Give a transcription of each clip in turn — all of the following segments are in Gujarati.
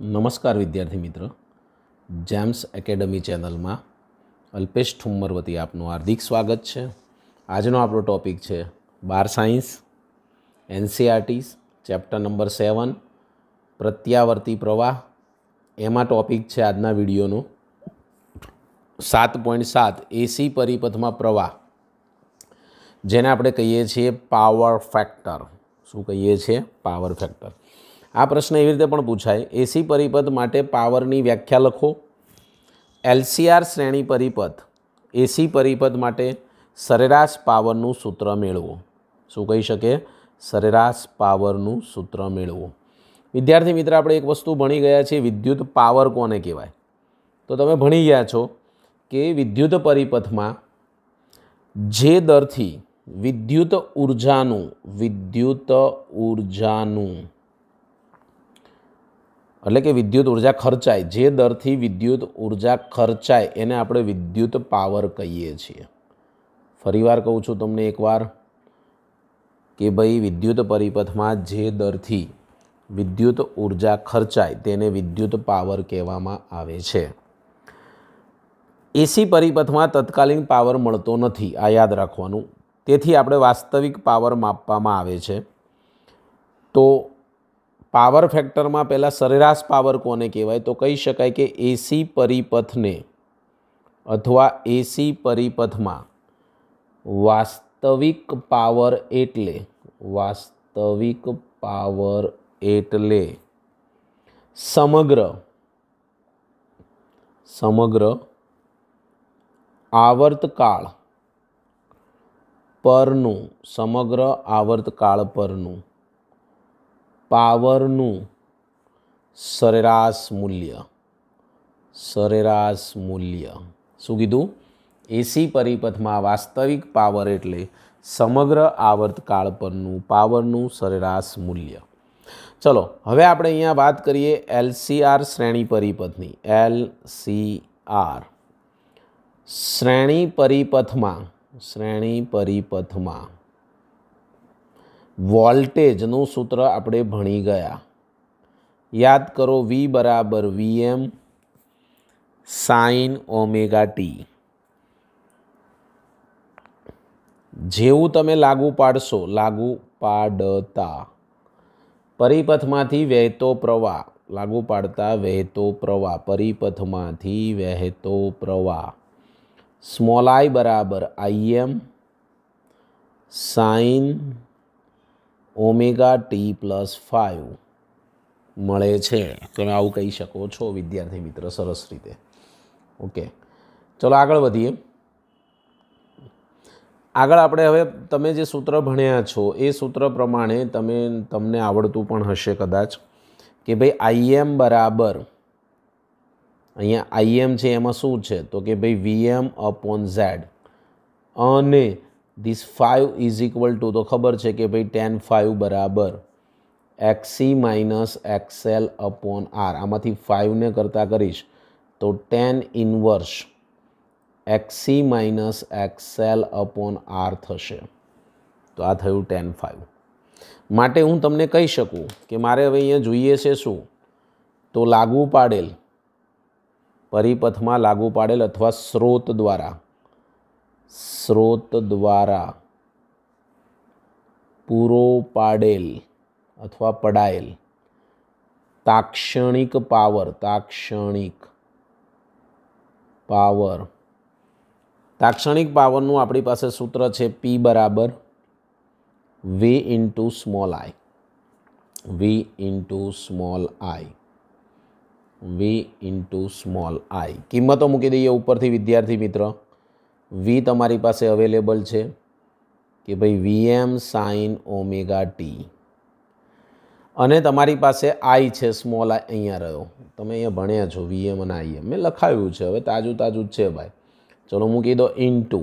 નમસ્કાર વિદ્યાર્થી મિત્ર જેમ્સ એકેડમી ચેનલમાં અલ્પેશ ઠુમ્મર વતી આપનું હાર્દિક સ્વાગત છે આજનો આપણો ટૉપિક છે બાર સાયન્સ એનસીઆરટીસ ચેપ્ટર નંબર સેવન પ્રત્યાવર્તી પ્રવાહ એમાં ટૉપિક છે આજના વિડીયોનો સાત પોઈન્ટ સાત એસી પરિપથમાં પ્રવાહ જેને આપણે કહીએ છીએ પાવર ફેક્ટર શું કહીએ છીએ પાવર ફેક્ટર આ પ્રશ્ન એવી રીતે પણ પૂછાય એસી પરિપથ માટે પાવરની વ્યાખ્યા લખો એલસીઆર શ્રેણી પરિપથ એસી પરિપથ માટે સરેરાશ પાવરનું સૂત્ર મેળવો શું કહી શકે સરેરાશ પાવરનું સૂત્ર મેળવો વિદ્યાર્થી મિત્ર આપણે એક વસ્તુ ભણી ગયા છીએ વિદ્યુત પાવર કોને કહેવાય તો તમે ભણી ગયા છો કે વિદ્યુત પરિપથમાં જે દરથી વિદ્યુત ઉર્જાનું વિદ્યુત ઉર્જાનું એટલે કે વિદ્યુત ઉર્જા ખર્ચાય જે દરથી વિદ્યુત ઉર્જા ખર્ચાય એને આપણે વિદ્યુત પાવર કહીએ છીએ ફરીવાર કહું છું તમને એકવાર કે ભાઈ વિદ્યુત પરિપથમાં જે દરથી વિદ્યુત ઉર્જા ખર્ચાય તેને વિદ્યુત પાવર કહેવામાં આવે છે એસી પરિપથમાં તત્કાલીન પાવર મળતો નથી આ યાદ રાખવાનું તેથી આપણે વાસ્તવિક પાવર માપવામાં આવે છે તો પાવર ફેક્ટરમાં પહેલાં સરેરાશ પાવર કોને કહેવાય તો કહી શકાય કે એસી પરિપથને અથવા એસી પરિપથમાં વાસ્તવિક પાવર એટલે વાસ્તવિક પાવર એટલે સમગ્ર સમગ્ર આવર્તકાળ પરનું સમગ્ર આવર્તકાળ પરનું પાવરનું સરેરાશ મૂલ્ય સરેરાશ મૂલ્ય શું કીધું એસી પરિપથમાં વાસ્તવિક પાવર એટલે સમગ્ર આવર્તકાળ પરનું પાવરનું સરેરાશ મૂલ્ય ચલો હવે આપણે અહીંયા વાત કરીએ એલસીઆર શ્રેણી પરિપથની એલ સી આર શ્રેણી પરિપથમાં શ્રેણી પરિપથમાં વોલ્ટેજનું સૂત્ર આપણે ભણી ગયા યાદ કરો વી બરાબર વીએમ સાઇન ઓમેગા ટી જેવું તમે લાગુ પાડશો લાગુ પાડતા પરિપથમાંથી વહેતો પ્રવાહ લાગુ પાડતા વહેતો પ્રવાહ પરિપથમાંથી વહેતો પ્રવાહ સ્મોલ આઈ બરાબર I M sine omega T plus phi મળે છે તમે આવું કહી શકો છો વિદ્યાર્થી મિત્ર સરસ રીતે ઓકે ચલો આગળ વધીએ આગળ આપણે હવે તમે જે સૂત્ર ભણ્યા છો એ સૂત્ર પ્રમાણે તમે તમને આવડતું પણ હશે કદાચ કે ભાઈ આઈએમ બરાબર અહીંયા આઈએમ છે એમાં શું છે તો કે ભાઈ વીએમ અપોન ઝેડ અને this phi is equal to તો ખબર છે કે ભાઈ ટેન ફાઇવ બરાબર X C minus X L upon R આમાંથી ફાઇવને કરતાં કરીશ તો tan inverse X C minus X L upon R થશે તો આ થયું ટેન ફાઇવ માટે હું તમને કહી શકું કે મારે હવે અહીંયા જોઈએ છે શું તો લાગુ પાડેલ પરિપથમાં લાગુ પાડેલ અથવા સ્રોત દ્વારા સ્રોત દ્વારા પૂરો પાડેલ અથવા પડાયેલ તાક્ષણિક પાવર તાક્ષણિક પાવર તાક્ષણિક પાવરનું આપણી પાસે સૂત્ર છે પી બરાબર V into small I V into small I V into small I કિંમતો મૂકી દઈએ ઉપરથી વિદ્યાર્થી મિત્ર વી તમારી પાસે અવેલેબલ છે કે ભાઈ વીએમ સાઇન ઓમેગા ટી અને તમારી પાસે આઈ છે સ્મોલ આઈ અહીંયા રહ્યો તમે અહીંયા ભણ્યા છો વીએમ અને આઈએમ મેં લખાવ્યું છે હવે તાજું તાજું જ છે ભાઈ ચલો હું કીધો ઇન ટુ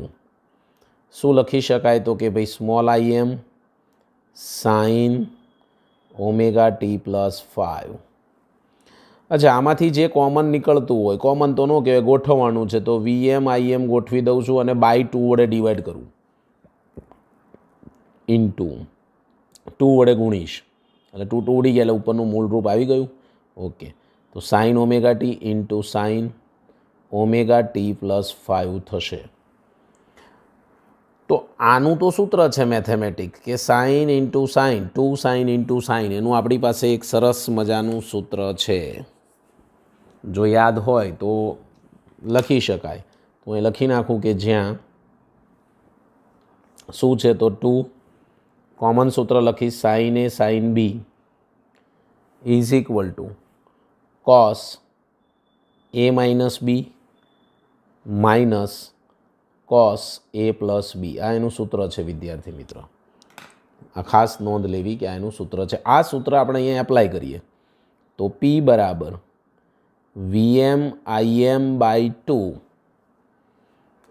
શું લખી શકાય તો કે ભાઈ small I M sine omega T plus phi અચ્છા આમાંથી જે કોમન નીકળતું હોય કોમન તો ન કહેવાય ગોઠવવાનું છે તો વીએમ આઈએમ ગોઠવી દઉં છું અને બાય ટુ વડે ડિવાઈડ કરું ઇન ટુ ટુ વડે ગુણીશ એટલે ટુ ટુ ઉડી ગયા એટલે ઉપરનું મૂળરૂપ આવી ગયું ઓકે તો sine omega T into sine omega T plus phi થશે તો આનું તો સૂત્ર છે મેથેમેટિક કે sine into sine two sine into sine એનું આપણી પાસે એક સરસ મજાનું સૂત્ર છે જો યાદ હોય તો લખી શકાય તો એ લખી નાખું કે જ્યાં શું છે તો ટુ કોમન સૂત્ર લખીશ sine A sine B is equal to cos A minus B minus cos A plus B આ એનું સૂત્ર છે વિદ્યાર્થી મિત્ર આ ખાસ નોંધ લેવી કે આ એનું સૂત્ર છે આ સૂત્ર આપણે અહીંયા એપ્લાય કરીએ તો પી બરાબર વીએમ આઈએમ બાય ટુ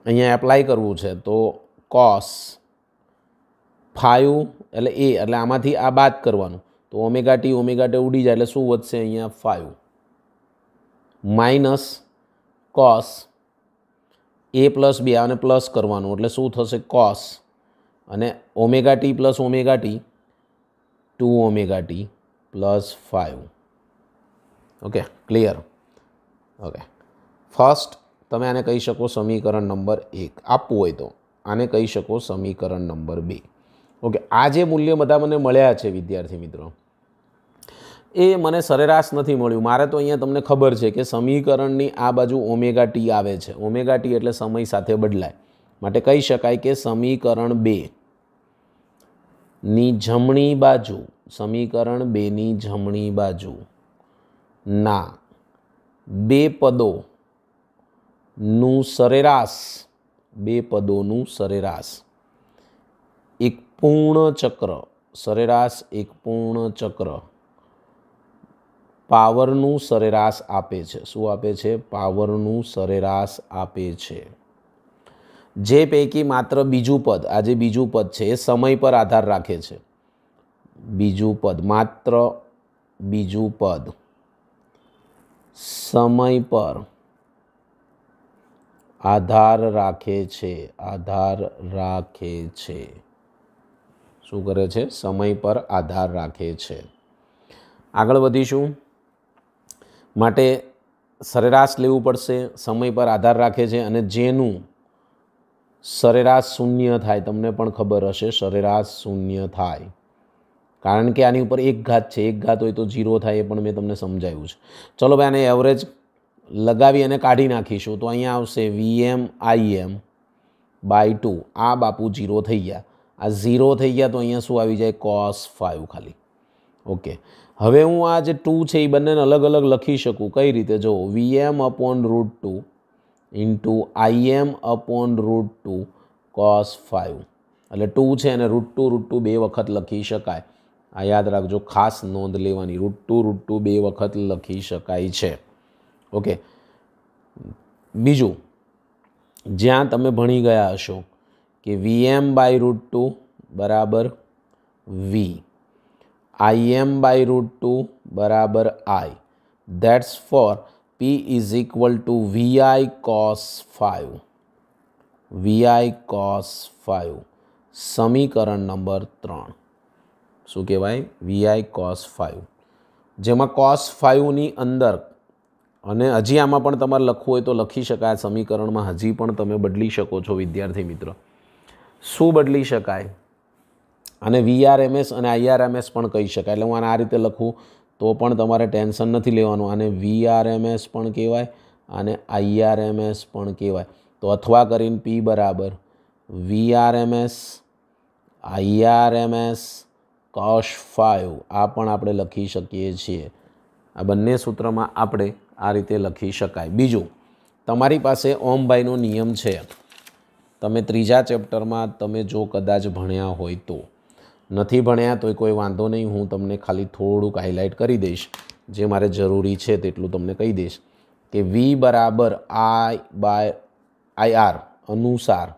અહીંયા એપ્લાય કરવું છે તો કોસ ફાઇવ એટલે એ એટલે આમાંથી આ બાદ કરવાનું તો ઓમેગા ટી ઓમેગા ટી ઉડી જાય એટલે શું વધશે અહીંયા phi minus cos A plus બે આને પ્લસ કરવાનું એટલે શું થશે કોસ અને omega T plus omega T two omega T plus phi okay clear okay first તમે આને કહી શકો સમીકરણ નંબર એક આપવું હોય તો આને કહી શકો સમીકરણ નંબર બે ઓકે આ જે મૂલ્ય બધા મને મળ્યા છે વિદ્યાર્થી મિત્રો એ મને સરેરાશ નથી મળ્યું મારે તો અહીંયા તમને ખબર છે કે સમીકરણની આ બાજુ ઓમેગા ટી આવે છે ઓમેગા ટી એટલે સમય સાથે બદલાય માટે કહી શકાય કે સમીકરણ બે ની જમણી બાજુ સમીકરણ બેની જમણી બાજુ ના બે પદોનું સરેરાશ બે પદોનું સરેરાશ એક પૂર્ણ ચક્ર સરેરાશ એક પૂર્ણ ચક્ર પાવરનું સરેરાશ આપે છે શું આપે છે પાવરનું સરેરાશ આપે છે જે પૈકી માત્ર બીજું પદ આજે બીજું પદ છે એ સમય પર આધાર રાખે છે બીજું પદ માત્ર બીજું પદ સમય પર આધાર રાખે છે આધાર રાખે છે શું કરે છે સમય પર આધાર રાખે છે આગળ વધીશું માટે સરેરાશ લેવું પડશે સમય પર આધાર રાખે છે અને જેનું સરેરાશ શૂન્ય થાય તમને પણ ખબર હશે સરેરાશ શૂન્ય થાય કારણ કે આની ઉપર એક ઘાત છે એક ઘાત હોય તો ઝીરો થાય એ પણ મેં તમને સમજાવ્યું છે ચલો ભાઈ આને એવરેજ લગાવી અને કાઢી નાખીશું તો અહીંયા આવશે વીએમ આઈએમ બાય ટુ આ બાપુ ઝીરો થઈ ગયા આ ઝીરો થઈ ગયા તો અહીંયા શું આવી જાય કોસ ફાઇવ ખાલી ઓકે હવે હું આ જે ટુ છે એ બંનેને અલગ અલગ લખી શકું કઈ રીતે જો V M upon root two into I M upon root two cos phi એટલે ટુ છે અને રૂટ ટુ રૂટ ટુ બે વખત લખી શકાય આ યાદ રાખજો ખાસ નોંધ લેવાની રૂટ ટુ રૂટ ટુ બે વખત લખી શકાય છે ઓકે બીજું જ્યાં તમે ભણી ગયા હશો કે વીએમ બાય રૂટ ટુ બરાબર V I M by root two બરાબર I therefore P is equal to V I cos phi V I cos phi સમીકરણ નંબર ત્રણ શું કહેવાય વીઆઈ કોસ ફાઇવ જેમાં કોસ ફાઇવની અંદર અને હજી આમાં પણ તમારે લખવું હોય તો લખી શકાય સમીકરણમાં હજી પણ તમે બદલી શકો છો વિદ્યાર્થી મિત્ર શું બદલી શકાય અને વીઆરએમએસ અને આઈઆરએમએસ પણ કહી શકાય એટલે હું આને આ રીતે લખું તો પણ તમારે ટેન્શન નથી લેવાનું આને વીઆરએમએસ પણ કહેવાય અને આઈઆરએમએસ પણ કહેવાય તો અથવા કરીને પી બરાબર વીઆરએમએસ આઈઆરએમએસ કશ ફાઇવ આ પણ આપણે લખી શકીએ છીએ આ બંને સૂત્રમાં આપણે આ રીતે લખી શકાય બીજું તમારી પાસે ઓમભાઈનો નિયમ છે તમે ત્રીજા ચેપ્ટરમાં તમે જો કદાચ ભણ્યા હોય તો નથી ભણ્યા તોય કોઈ વાંધો નહીં હું તમને ખાલી થોડુંક હાઇલાઇટ કરી દઈશ જે મારે જરૂરી છે તેટલું તમને કહી દઈશ કે વી બરાબર આઈ બાય આઈ આર અનુસાર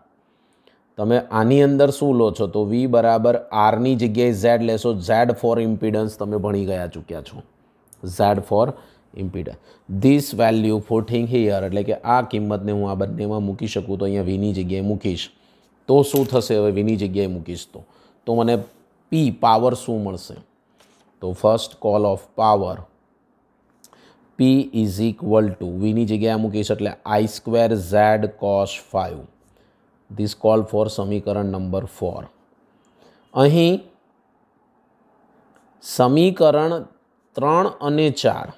તમે આની અંદર શું લો છો તો વી બરાબર આરની જગ્યાએ ઝેડ લેશો ઝેડ ફોર ઇમ્પિડન્સ તમે ભણી ગયા ચૂક્યા છો Z for impedance this value putting here એટલે કે આ કિંમતને હું આ બંનેમાં મૂકી શકું તો અહીંયા વીની જગ્યાએ મૂકીશ તો શું થશે હવે વીની જગ્યાએ મૂકીશ તો તો મને પી પાવર શું મળશે તો first call of power P is equal to વીની જગ્યાએ મૂકીશ એટલે I square Z cos phi this call four સમીકરણ નંબર ફોર અહીં સમીકરણ ત્રણ અને ચાર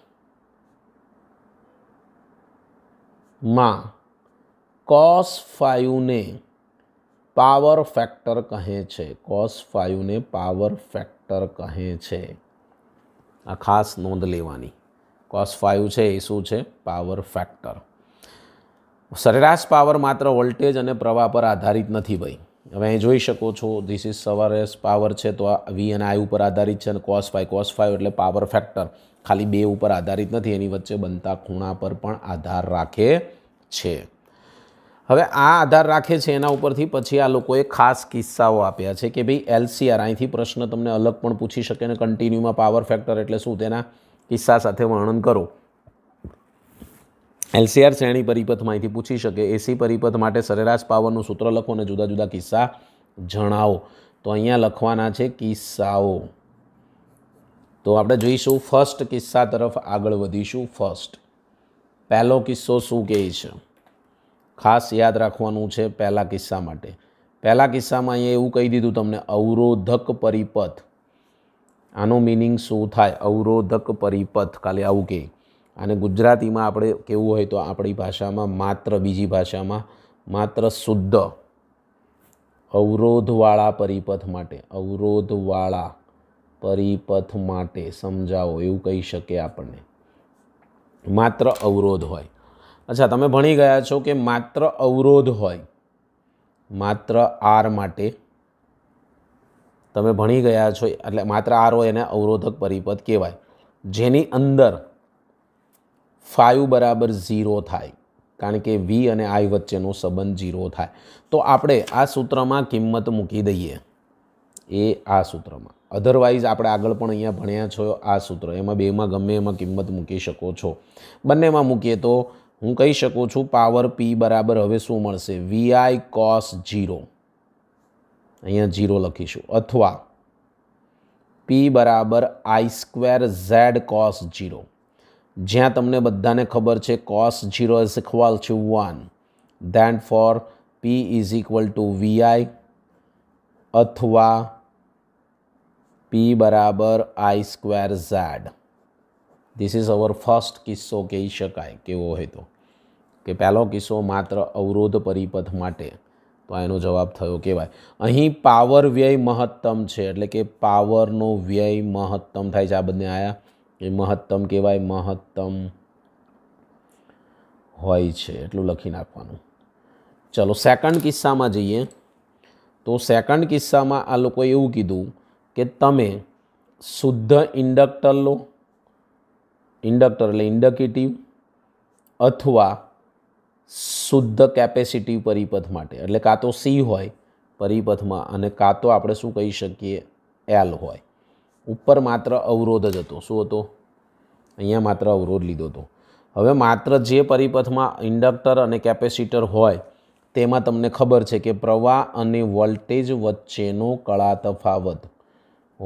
માં કોસ ફાયુને પાવર ફેક્ટર કહે છે કોસ ફાયુને પાવર ફેક્ટર કહે છે આ ખાસ નોંધ લેવાની કોસ ફાયુ છે એ શું છે પાવર ફેક્ટર સરેરાશ પાવર માત્ર વોલ્ટેજ અને પ્રવાહ પર આધારિત નથી ભાઈ હવે અહીં જોઈ શકો છો ધીસ ઇઝ સવારેશ પાવર છે તો આ વી અને આઈ ઉપર આધારિત છે અને કોસ ફાઈ કોસ ફાઈવ એટલે પાવર ફેક્ટર ખાલી બે ઉપર આધારિત નથી એની વચ્ચે બનતા ખૂણા પર પણ આધાર રાખે છે હવે આ આધાર રાખે છે એના ઉપરથી પછી આ લોકોએ ખાસ કિસ્સાઓ આપ્યા છે કે ભાઈ એલસીઆર અહીંથી પ્રશ્ન તમને અલગ પણ પૂછી શકે અને કન્ટિન્યુમાં પાવર ફેક્ટર એટલે શું તેના કિસ્સા સાથે વર્ણન કરો એલસીઆર શ્રેણી પરિપથમાંથી પૂછી શકે એસી પરિપથ માટે સરેરાશ પાવરનું સૂત્ર લખો અને જુદા જુદા કિસ્સા જણાવો તો અહીંયા લખવાના છે કિસ્સાઓ તો આપણે જોઈશું ફર્સ્ટ કિસ્સા તરફ આગળ વધીશું ફર્સ્ટ પહેલો કિસ્સો શું કહે છે ખાસ યાદ રાખવાનું છે પહેલા કિસ્સા માટે પહેલા કિસ્સામાં અહીંયા એવું કહી દીધું તમને અવરોધક પરિપથ આનો મિનિંગ શું થાય અવરોધક પરિપથ ખાલી આવું કહે અને ગુજરાતીમાં આપણે કેવું હોય તો આપણી ભાષામાં માત્ર બીજી ભાષામાં માત્ર શુદ્ધ અવરોધવાળા પરિપથ માટે અવરોધવાળા પરિપથ માટે સમજાવો એવું કહી શકે આપણને માત્ર અવરોધ હોય અચ્છા તમે ભણી ગયા છો કે માત્ર અવરોધ હોય માત્ર આર માટે તમે ભણી ગયા છો એટલે માત્ર આર હોય એને અવરોધક પરિપથ કહેવાય જેની અંદર ફાઇવ બરાબર ઝીરો થાય કારણ કે વી અને આઈ વચ્ચેનો સંબંધ ઝીરો થાય તો આપણે આ સૂત્રમાં કિંમત મૂકી દઈએ એ આ સૂત્રમાં અધરવાઇઝ આપણે આગળ પણ અહીંયા ભણ્યા છો આ સૂત્ર એમાં બેમાં ગમે એમાં કિંમત મૂકી શકો છો બંનેમાં મૂકીએ તો હું કહી શકું છું પાવર પી બરાબર હવે શું મળશે વીઆઈ કોસ જીરો અહીંયા ઝીરો લખીશું અથવા પી બરાબર I square Z cos zero જ્યાં તમને બધાને ખબર છે cos zero is equal to one therefore P is equal to V I અથવા પી બરાબર I square Z this is our first કિસ્સો કહી શકાય કેવો હોય તો કે પહેલો કિસ્સો માત્ર અવરોધ પરિપથ માટે તો એનો જવાબ થયો કહેવાય અહીં પાવર વ્યય મહત્તમ છે એટલે કે પાવરનો વ્યય મહત્તમ થાય છે આ બંને આયા એ મહત્તમ કહેવાય મહત્તમ હોય છે એટલું લખી નાખવાનું ચલો સેકન્ડ કિસ્સામાં જઈએ તો સેકન્ડ કિસ્સામાં આ લોકોએ એવું કીધું કે તમે શુદ્ધ ઇન્ડક્ટર લો ઇન્ડક્ટર એટલે ઇન્ડક્ટિવ અથવા શુદ્ધ કેપેસિટી પરિપથ માટે એટલે કાં તો સી હોય પરિપથમાં અને કાં તો આપણે શું કહી શકીએ એલ હોય ઉપર માત્ર અવરોધ જ હતો શું હતો અહીંયા માત્ર અવરોધ લીધો હતો હવે માત્ર જે પરિપથમાં ઇન્ડક્ટર અને કેપેસિટર હોય તેમાં તમને ખબર છે કે પ્રવાહ અને વોલ્ટેજ વચ્ચેનો કળા તફાવત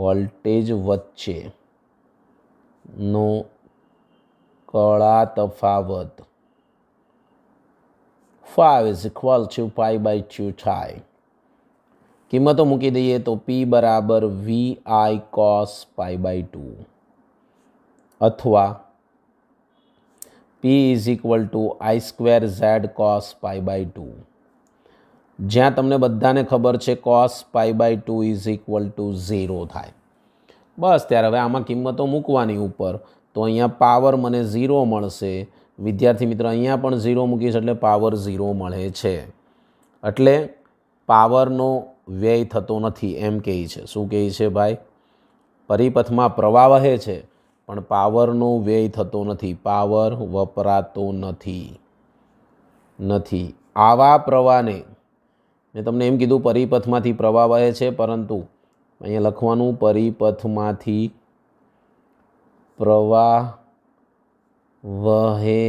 વોલ્ટેજ વચ્ચે નો કળા તફાવત phi is equal to pi by two થાય કિંમતો મૂકી દઈએ તો પી બરાબર V I cos pi by two અથવા P is equal to I square Z cos pi by two જ્યાં તમને બધાને ખબર છે cos pi by two is equal to zero થાય બસ ત્યારે હવે આમાં કિંમતો મૂકવાની ઉપર તો અહીંયા પાવર મને ઝીરો મળશે વિદ્યાર્થી મિત્ર અહીંયા પણ ઝીરો મૂકીશ એટલે પાવર ઝીરો મળે છે એટલે પાવરનો વ્યય થતો નથી એમ કહે છે શું કહે છે ભાઈ પરિપથમાં પ્રવાહ વહે છે પણ પાવરનો વ્યય થતો નથી પાવર વપરાતો નથી નથી આવા પ્રવાહને મેં તમને એમ કીધું પરિપથમાંથી પ્રવાહ વહે છે પરંતુ અહીંયા લખવાનું પરિપથમાંથી પ્રવાહ વહે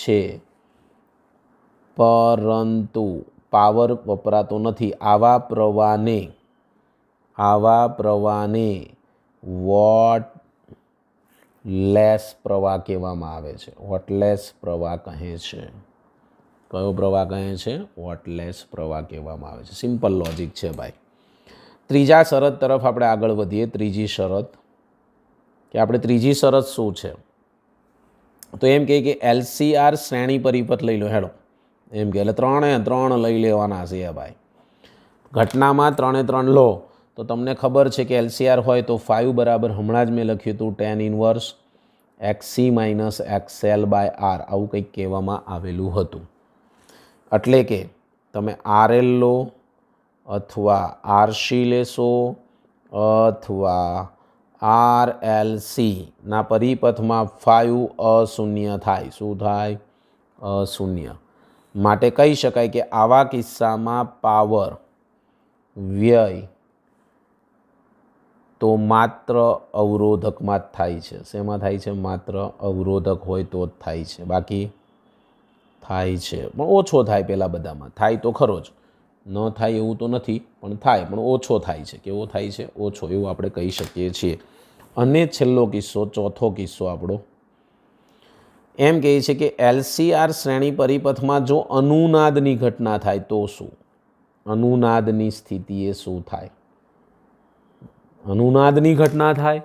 છે પરંતુ પાવર વપરાતો નથી આવા પ્રવાહને આવા પ્રવાહને વોટ લેસ પ્રવાહ કહેવામાં આવે છે વોટલેસ પ્રવાહ કહે છે કયો પ્રવાહ કહે છે વોટલેસ પ્રવાહ કહેવામાં આવે છે સિમ્પલ લોજિક છે ભાઈ ત્રીજા શરત તરફ આપણે આગળ વધીએ ત્રીજી શરત કે આપણે ત્રીજી શરત શું છે તો એમ કહે કે એલસીઆર શ્રેણી પરિપથ લઈ લો હેડો એમ કે એટલે ત્રણે ત્રણ લઈ લેવાના છે ભાઈ ઘટનામાં ત્રણે ત્રણ લો તો તમને ખબર છે કે એલસીઆર હોય તો ફાઇવ બરાબર હમણાં જ મેં લખ્યું હતું tan inverse X C minus X L by R આવું કંઈક કહેવામાં આવેલું હતું એટલે કે તમે આરએલ લો અથવા આરસી લેશો અથવા આર એલ સીના પરિપથમાં ફાઇવ અશૂન્ય થાય શું થાય અશૂન્ય માટે કહી શકાય કે આવા કિસ્સામાં પાવર વ્યય તો માત્ર અવરોધકમાં જ થાય છે શેમાં થાય છે માત્ર અવરોધક હોય તો જ થાય છે બાકી થાય છે પણ ઓછો થાય પહેલાં બધામાં થાય તો ખરો જ ન થાય એવું તો નથી પણ થાય પણ ઓછો થાય છે કેવો થાય છે ઓછો એવું આપણે કહી શકીએ છીએ અને છેલ્લો કિસ્સો ચોથો કિસ્સો આપણો એમ કહે છે કે એલસીઆર શ્રેણી પરિપથમાં જો અનુનાદની ઘટના થાય તો શું અનુનાદની સ્થિતિએ શું થાય અનુનાદની ઘટના થાય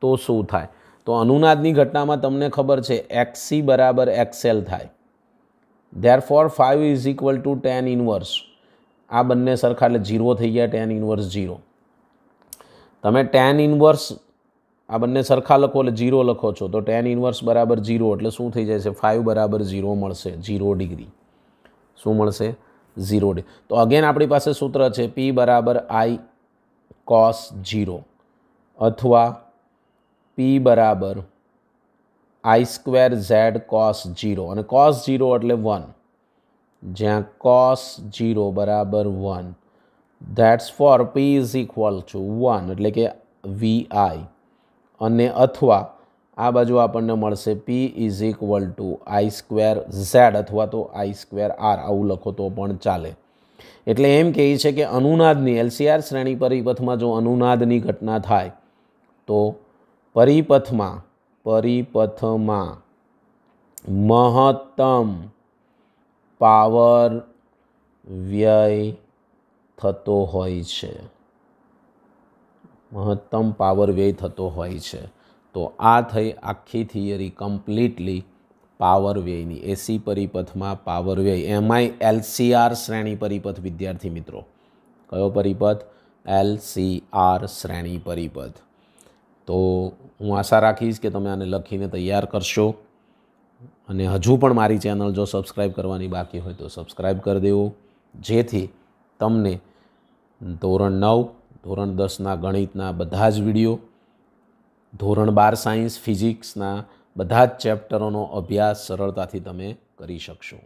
તો શું થાય તો અનુનાદની ઘટનામાં તમને ખબર છે એક્સી બરાબર એક્સેલ થાય therefore phi is equal to tan inverse આ બંને સરખા એટલે ઝીરો થઈ ગયા ટેન ઇન્વર્સ ઝીરો તમે ટેન ઇન્વર્સ આ બંને સરખા લખો એટલે જીરો લખો છો તો ટેન ઇન્વર્સ બરાબર ઝીરો એટલે શું થઈ જાય છે ફાઇવ બરાબર ઝીરો મળશે જીરો ડિગ્રી શું મળશે ઝીરો તો અગેન આપણી પાસે સૂત્ર છે પી બરાબર આઈ કોસ જીરો અથવા પી બરાબર I square Z cos zero અને કોસ જીરો એટલે વન જ્યાં કોસ જીરો બરાબર one therefore P is equal to one એટલે કે વી આઈ અને અથવા આ બાજુ આપણને મળશે P is equal to I square Z અથવા તો આઈ સ્ક્વેર આર આવું લખો તો પણ ચાલે એટલે એમ કહે છે કે અનુનાદની એલસીઆર શ્રેણી પરિપથમાં જો અનુનાદની ઘટના થાય તો પરિપથમાં પરિપથમાં મહત્તમ પાવર વ્યય થતો હોય છે મહત્તમ પાવર વ્યય થતો હોય છે તો આ થઈ આખી થિયરી કમ્પ્લીટલી પાવર વ્યયની એસી પરિપથમાં પાવર વ્યય એમઆઈ એલસીઆર શ્રેણી પરિપથ વિદ્યાર્થી મિત્રો કયો પરિપથ એલસીઆર શ્રેણી પરિપથ તો હું આશા રાખીશ કે તમે આને લખીને તૈયાર કરશો અને હજુ પણ મારી ચેનલ જો સબસ્ક્રાઈબ કરવાની બાકી હોય તો સબસ્ક્રાઈબ કરી દેવું જેથી તમને ધોરણ નવ ધોરણ દસના ગણિતના બધા જ વિડીયો ધોરણ બાર સાયન્સ ફિઝિક્સના બધા જ ચેપ્ટરોનો અભ્યાસ સરળતાથી તમે કરી શકશો